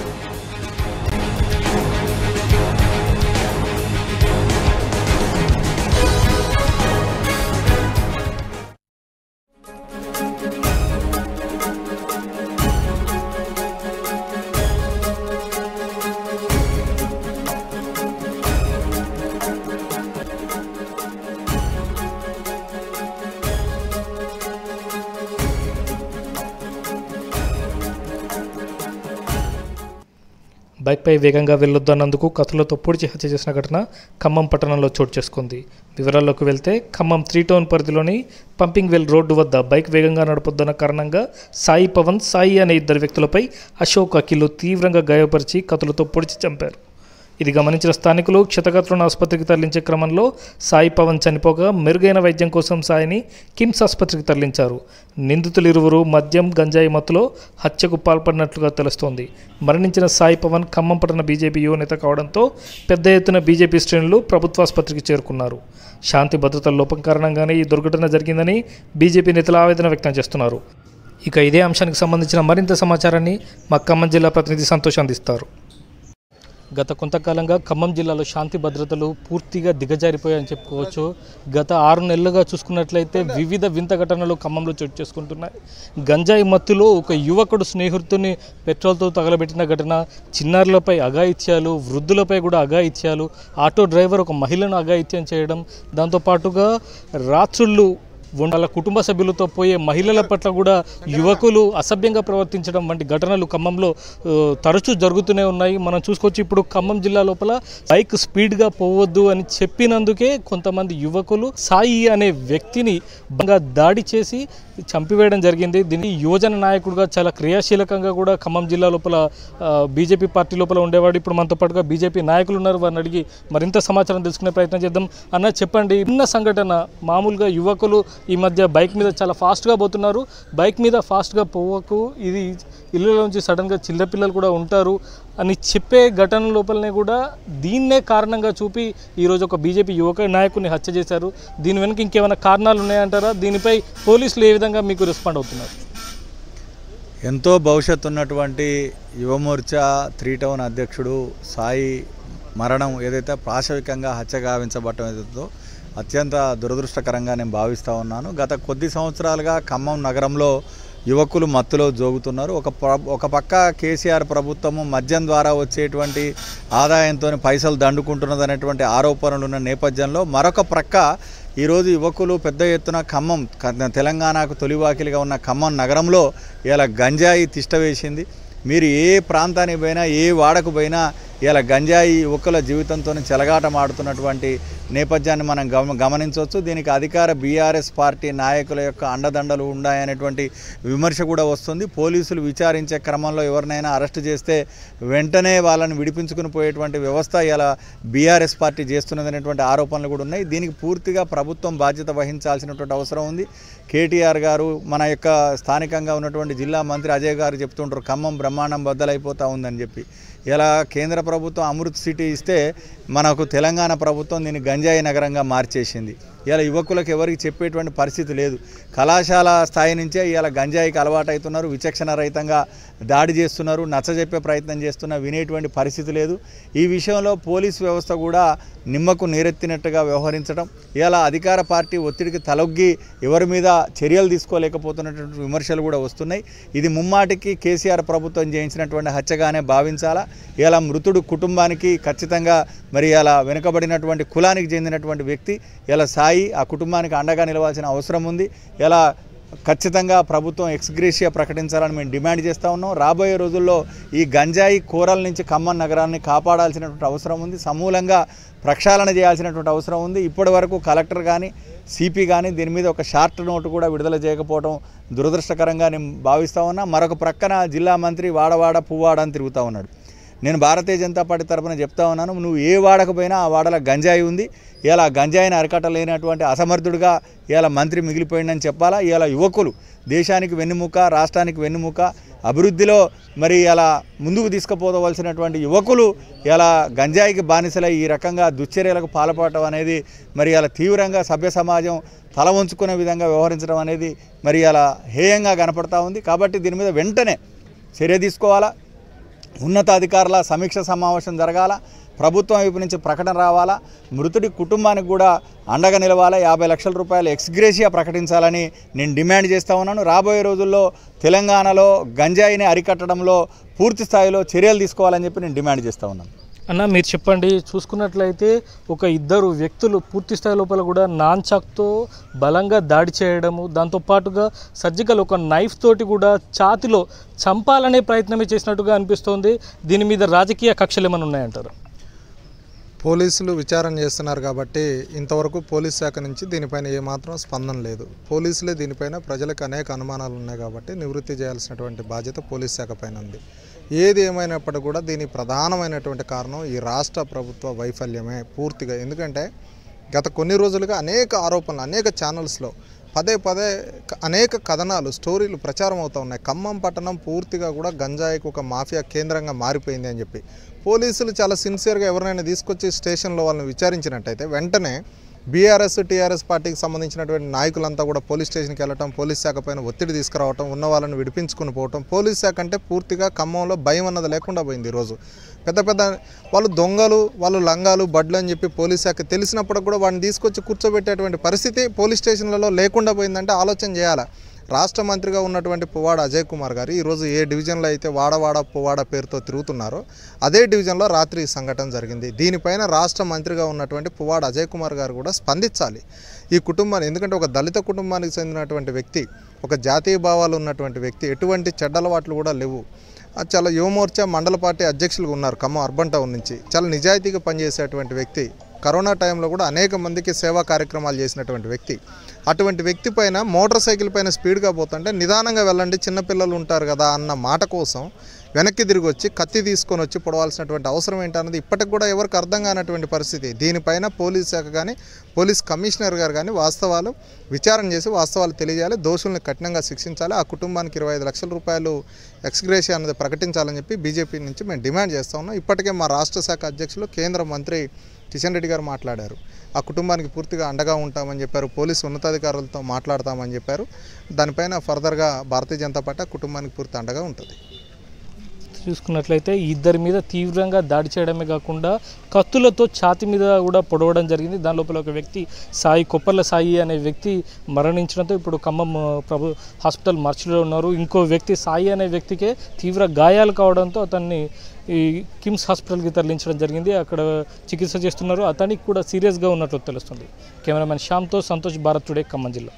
Thank you. బైక్పై వేగంగా వెళ్లొద్దన్నందుకు కథలతో పొడిచి హత్య చేసిన ఘటన ఖమ్మం పట్టణంలో చోటు చేసుకుంది వివరాల్లోకి వెళ్తే ఖమ్మం త్రీ టౌన్ పరిధిలోని పంపింగ్ వెల్ రోడ్డు వద్ద బైక్ వేగంగా నడపొద్దన్న కారణంగా సాయి పవన్ సాయి అనే ఇద్దరు వ్యక్తులపై అశోక్ అఖిల్ తీవ్రంగా గాయపరిచి కథలతో పొడిచి చంపారు ఇది గమనించిన స్థానికులు క్షతగాత్రులను ఆసుపత్రికి తరలించే క్రమంలో సాయి పవన్ చనిపోగా మెరుగైన వైద్యం కోసం సాయిని కిమ్స్ ఆసుపత్రికి తరలించారు నిందితులు ఇరువురు మద్యం గంజాయి మత్తులో హత్యకు పాల్పడినట్లుగా తెలుస్తోంది మరణించిన సాయి పవన్ ఖమ్మం పట్టణ బీజేపీ యువనేత కావడంతో పెద్ద ఎత్తున బీజేపీ శ్రేణులు ప్రభుత్వాసుపత్రికి చేరుకున్నారు శాంతి భద్రతల లోపం కారణంగానే ఈ దుర్ఘటన జరిగిందని బీజేపీ నేతలు ఆవేదన వ్యక్తం చేస్తున్నారు ఇక ఇదే అంశానికి సంబంధించిన మరింత సమాచారాన్ని మా ఖమ్మం జిల్లా ప్రతినిధి సంతోష్ అందిస్తారు గత కొంతకాలంగా ఖమ్మం జిల్లాలో శాంతి భద్రతలు పూర్తిగా దిగజారిపోయాయని చెప్పుకోవచ్చు గత ఆరు నెలలుగా చూసుకున్నట్లయితే వివిధ వింత ఘటనలు ఖమ్మంలో చోటు చేసుకుంటున్నాయి గంజాయి మత్తులో ఒక యువకుడు స్నేహితుడిని పెట్రోల్తో తగలబెట్టిన ఘటన చిన్నారులపై అఘాయిత్యాలు వృద్ధులపై కూడా అఘాయిత్యాలు ఆటో డ్రైవర్ ఒక మహిళను అఘాయిత్యం చేయడం దాంతోపాటుగా రాత్రుళ్ళు వాళ్ళ కుటుంబ సభ్యులతో పోయే మహిళల పట్ల కూడా యువకులు అసభ్యంగా ప్రవర్తించడం వంటి ఘటనలు ఖమ్మంలో తరచూ జరుగుతూనే ఉన్నాయి మనం చూసుకోవచ్చు ఇప్పుడు ఖమ్మం జిల్లా లోపల బైక్ స్పీడ్గా పోవద్దు అని చెప్పినందుకే కొంతమంది యువకులు సాయి అనే వ్యక్తిని బాగా దాడి చేసి చంపివేయడం జరిగింది దీనికి యువజన నాయకుడుగా చాలా క్రియాశీలకంగా కూడా ఖమ్మం జిల్లా లోపల బీజేపీ పార్టీ లోపల ఉండేవాడు ఇప్పుడు మనతో పాటుగా బీజేపీ నాయకులు ఉన్నారు వారిని అడిగి మరింత సమాచారం తెలుసుకునే ప్రయత్నం చేద్దాం అన్న చెప్పండి ఉన్న సంఘటన మామూలుగా యువకులు ఈ మధ్య బైక్ మీద చాలా ఫాస్ట్గా పోతున్నారు బైక్ మీద ఫాస్ట్గా పోవకు ఇది ఇళ్ళలోంచి సడన్గా చిన్నపిల్లలు కూడా ఉంటారు అని చెప్పే ఘటన లోపలనే కూడా దీన్నే కారణంగా చూపి ఈరోజు ఒక బీజేపీ యువక నాయకుడిని హత్య చేశారు దీని వెనుక ఇంకేమైనా కారణాలు ఉన్నాయంటారా దీనిపై పోలీసులు ఏ విధంగా మీకు రెస్పాండ్ అవుతున్నారు ఎంతో భవిష్యత్తు ఉన్నటువంటి యువమోర్చా త్రీ టౌన్ అధ్యక్షుడు సాయి మరణం ఏదైతే ప్రాశవికంగా హత్య గావించబడటం ఏదైతుందో అత్యంత దురదృష్టకరంగా నేను భావిస్తూ ఉన్నాను గత కొద్ది సంవత్సరాలుగా ఖమ్మం నగరంలో యువకులు మత్తులో జోగుతున్నారు ఒక ఒక పక్క కేసీఆర్ ప్రభుత్వము మద్యం ద్వారా వచ్చేటువంటి ఆదాయంతో పైసలు దండుకుంటున్నది అనేటువంటి ఆరోపణలు ఉన్న నేపథ్యంలో మరొక ప్రక్క ఈరోజు యువకులు పెద్ద ఎత్తున ఖమ్మం తెలంగాణకు తొలివాకిలిగా ఉన్న ఖమ్మం నగరంలో ఇలా గంజాయి తిష్టవేసింది మీరు ఏ ప్రాంతానికి పోయినా ఏ వాడకు పోయినా ఇలా గంజాయి యువకుల జీవితంతో చెలగాటమాడుతున్నటువంటి నేపథ్యాన్ని మనం గమ గమనించవచ్చు దీనికి అధికార బీఆర్ఎస్ పార్టీ నాయకుల యొక్క అండదండలు ఉన్నాయనేటువంటి విమర్శ కూడా వస్తుంది పోలీసులు విచారించే క్రమంలో ఎవరినైనా అరెస్ట్ చేస్తే వెంటనే వాళ్ళని విడిపించుకుని పోయేటువంటి వ్యవస్థ ఇలా బీఆర్ఎస్ పార్టీ చేస్తున్నదనేటువంటి ఆరోపణలు కూడా ఉన్నాయి దీనికి పూర్తిగా ప్రభుత్వం బాధ్యత వహించాల్సినటువంటి అవసరం ఉంది కేటీఆర్ గారు మన యొక్క స్థానికంగా ఉన్నటువంటి జిల్లా మంత్రి అజయ్ గారు చెప్తుంటారు ఖమ్మం బ్రహ్మాండం బద్దలైపోతూ ఉందని చెప్పి ఇలా కేంద్ర ప్రభుత్వం అమృత్ సిటీ ఇస్తే మనకు తెలంగాణ ప్రభుత్వం దీన్ని గంజాయి నగరంగా మార్చేసింది ఇలా యువకులకు ఎవరికి చెప్పేటువంటి పరిస్థితి లేదు కళాశాల స్థాయి నుంచే ఇలా గంజాయికి అవుతున్నారు విచక్షణ రహితంగా దాడి చేస్తున్నారు నచ్చజెప్పే ప్రయత్నం చేస్తున్నా వినేటువంటి పరిస్థితి లేదు ఈ విషయంలో పోలీస్ వ్యవస్థ కూడా నిమ్మకు నీరెత్తినట్టుగా వ్యవహరించడం ఇలా అధికార పార్టీ ఒత్తిడికి తలొగ్గి ఎవరి మీద చర్యలు తీసుకోలేకపోతున్నటువంటి విమర్శలు కూడా వస్తున్నాయి ఇది ముమ్మాటికి కేసీఆర్ ప్రభుత్వం చేయించినటువంటి హత్యగానే భావించాలా ఇలా మృతుడు కుటుంబానికి ఖచ్చితంగా మరి ఇలా వెనుకబడినటువంటి కులానికి పార్టీకి చెందినటువంటి వ్యక్తి ఇలా సాయి ఆ కుటుంబానికి అండగా నిలవాల్సిన అవసరం ఉంది ఎలా ఖచ్చితంగా ప్రభుత్వం ఎక్స్గ్రేషియా ప్రకటించాలని మేము డిమాండ్ చేస్తూ ఉన్నాం రాబోయే రోజుల్లో ఈ గంజాయి కూరల నుంచి ఖమ్మం నగరాన్ని కాపాడాల్సినటువంటి అవసరం ఉంది సమూలంగా ప్రక్షాళన చేయాల్సినటువంటి అవసరం ఉంది ఇప్పటి వరకు కలెక్టర్ కానీ సిపి కానీ దీని మీద ఒక షార్ట్ నోటు కూడా విడుదల చేయకపోవడం దురదృష్టకరంగా నేను భావిస్తూ ఉన్నా మరొక ప్రక్కన జిల్లా మంత్రి వాడవాడ పువ్వాడ అని తిరుగుతూ ఉన్నాడు నేను భారతీయ జనతా పార్టీ తరఫున చెప్తా ఉన్నాను నువ్వు ఏ వాడకపోయినా ఆ వాడలో గంజాయి ఉంది ఇలా గంజాయిని అరికట్టలేనటువంటి అసమర్థుడిగా ఇలా మంత్రి మిగిలిపోయిందని చెప్పాలా ఇలా యువకులు దేశానికి వెన్నుముక రాష్ట్రానికి వెన్నుముక అభివృద్ధిలో మరి ఇలా ముందుకు తీసుకుపోవలసినటువంటి యువకులు ఇలా గంజాయికి బానిసలై ఈ రకంగా దుశ్చర్యలకు పాల్పడటం అనేది మరి ఇలా తీవ్రంగా సభ్య సమాజం తల వంచుకునే విధంగా వ్యవహరించడం అనేది మరి ఇలా హేయంగా కనపడతా ఉంది కాబట్టి దీని మీద వెంటనే చర్య తీసుకోవాలా ఉన్నతాధికారుల సమీక్ష సమావేశం జరగాల ప్రభుత్వం వైపు నుంచి ప్రకటన రావాలా మృతుడి కుటుంబానికి కూడా అండగా నిలవాలా యాభై లక్షల రూపాయలు ఎక్స్గ్రేషియా ప్రకటించాలని నేను డిమాండ్ చేస్తూ ఉన్నాను రాబోయే రోజుల్లో తెలంగాణలో గంజాయిని అరికట్టడంలో పూర్తి స్థాయిలో చర్యలు తీసుకోవాలని చెప్పి నేను డిమాండ్ చేస్తూ ఉన్నాను అన్న మీరు చెప్పండి చూసుకున్నట్లయితే ఒక ఇద్దరు వ్యక్తులు పూర్తి స్థాయి లోపల కూడా నాన్చాక్తో బలంగా దాడి చేయడము దాంతోపాటుగా సర్జికల్ ఒక నైఫ్ తోటి కూడా ఛాతిలో చంపాలనే ప్రయత్నమే చేసినట్టుగా అనిపిస్తోంది దీని మీద రాజకీయ కక్షలు ఏమైనా ఉన్నాయంటారు పోలీసులు విచారణ చేస్తున్నారు కాబట్టి ఇంతవరకు పోలీస్ శాఖ నుంచి దీనిపైన ఏమాత్రం స్పందన లేదు పోలీసులే దీనిపైన ప్రజలకు అనేక అనుమానాలు ఉన్నాయి కాబట్టి నివృత్తి చేయాల్సినటువంటి బాధ్యత పోలీస్ శాఖ పైన ఉంది ఏది ఏమైనప్పటికీ కూడా దీని ప్రధానమైనటువంటి కారణం ఈ రాష్ట్ర ప్రభుత్వ వైఫల్యమే పూర్తిగా ఎందుకంటే గత కొన్ని రోజులుగా అనేక ఆరోపణలు అనేక ఛానల్స్లో పదే పదే అనేక కథనాలు స్టోరీలు ప్రచారం అవుతూ ఉన్నాయి ఖమ్మం పట్టణం పూర్తిగా కూడా గంజాయికి ఒక మాఫియా కేంద్రంగా మారిపోయింది అని చెప్పి పోలీసులు చాలా సిన్సియర్గా ఎవరినైనా తీసుకొచ్చి స్టేషన్లో వాళ్ళని విచారించినట్టయితే వెంటనే బీఆర్ఎస్ టీఆర్ఎస్ పార్టీకి సంబంధించినటువంటి నాయకులంతా కూడా పోలీస్ స్టేషన్కి వెళ్ళటం పోలీస్ శాఖ పైన ఒత్తిడి తీసుకురావటం ఉన్న వాళ్ళని విడిపించుకుని పోవటం పోలీస్ శాఖ అంటే పూర్తిగా ఖమ్మంలో భయం అన్నది లేకుండా పోయింది ఈరోజు పెద్ద పెద్ద వాళ్ళు దొంగలు వాళ్ళు లంగాలు బడ్లు అని చెప్పి పోలీస్ శాఖ తెలిసినప్పుడు కూడా వాడిని తీసుకొచ్చి కూర్చోబెట్టేటువంటి పరిస్థితి పోలీస్ స్టేషన్లలో లేకుండా పోయిందంటే ఆలోచన చేయాలి రాష్ట్ర మంత్రిగా ఉన్నటువంటి పువ్వాడ అజయ్ కుమార్ గారు ఈరోజు ఏ డివిజన్లో అయితే వాడవాడ పువ్వాడ పేరుతో తిరుగుతున్నారో అదే డివిజన్లో రాత్రి సంఘటన జరిగింది దీనిపైన రాష్ట్ర మంత్రిగా ఉన్నటువంటి పువ్వాడ అజయ్ కుమార్ గారు కూడా స్పందించాలి ఈ కుటుంబాన్ని ఎందుకంటే ఒక దళిత కుటుంబానికి చెందినటువంటి వ్యక్తి ఒక జాతీయ భావాలు ఉన్నటువంటి వ్యక్తి ఎటువంటి చెడ్డలవాట్లు కూడా లేవు చాలా యువమోర్చా మండల పార్టీ అధ్యక్షులుగా ఉన్నారు ఖమ్మం అర్బన్ టౌన్ నుంచి చాలా నిజాయితీగా పనిచేసేటువంటి వ్యక్తి కరోనా టైంలో కూడా అనేక మందికి సేవా కార్యక్రమాలు చేసినటువంటి వ్యక్తి అటువంటి వ్యక్తి పైన మోటార్ సైకిల్ పైన స్పీడ్గా పోతుంటే నిదానంగా వెళ్ళండి చిన్నపిల్లలు ఉంటారు కదా అన్న మాట కోసం వెనక్కి తిరిగి వచ్చి కత్తి తీసుకొని వచ్చి పొడవాల్సినటువంటి అవసరం ఏంటన్నది ఇప్పటికి కూడా ఎవరికి అర్థం కానటువంటి పరిస్థితి దీనిపైన పోలీస్ శాఖ కానీ పోలీస్ కమిషనర్ గారు కానీ వాస్తవాలు విచారణ చేసి వాస్తవాలు తెలియజేయాలి దోషుల్ని కఠినంగా శిక్షించాలి ఆ కుటుంబానికి ఇరవై లక్షల రూపాయలు ఎక్స్గ్రేషన్ అన్నది ప్రకటించాలని చెప్పి బీజేపీ నుంచి మేము డిమాండ్ చేస్తా ఉన్నాం ఇప్పటికే మా రాష్ట్ర శాఖ అధ్యక్షులు కేంద్ర మంత్రి కిషన్ రెడ్డి గారు మాట్లాడారు ఆ కుటుంబానికి పూర్తిగా అండగా ఉంటామని చెప్పారు పోలీసు ఉన్నతాధికారులతో మాట్లాడతామని చెప్పారు దానిపైన ఫర్దర్గా భారతీయ జనతా పార్టీ కుటుంబానికి పూర్తి అండగా ఉంటుంది చూసుకున్నట్లయితే ఇద్దరి మీద తీవ్రంగా దాడి చేయడమే కాకుండా కత్తులతో ఛాతి మీద కూడా పొడవడం జరిగింది దాని లోపల ఒక వ్యక్తి సాయి కొప్పర్ల సాయి అనే వ్యక్తి మరణించడంతో ఇప్పుడు ఖమ్మం ప్రభు హాస్పిటల్ మర్చిలో ఉన్నారు ఇంకో వ్యక్తి సాయి అనే వ్యక్తికే తీవ్ర గాయాలు కావడంతో అతన్ని ఈ కిమ్స్ హాస్పిటల్కి తరలించడం జరిగింది అక్కడ చికిత్స చేస్తున్నారు అతనికి కూడా సీరియస్గా ఉన్నట్లు తెలుస్తుంది కెమెరామెన్ శ్యామ్తో సంతోష్ భారత్ టుడే ఖమ్మం జిల్లా